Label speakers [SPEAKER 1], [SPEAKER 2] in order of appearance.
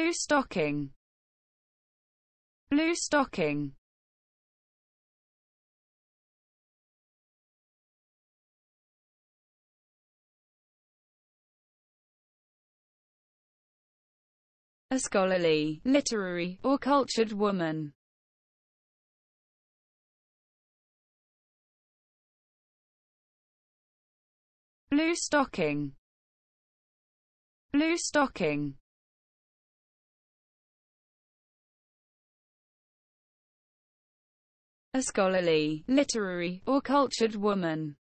[SPEAKER 1] blue stocking, blue stocking. a scholarly, literary, or cultured woman. Blue stocking Blue stocking a scholarly, literary, or cultured woman.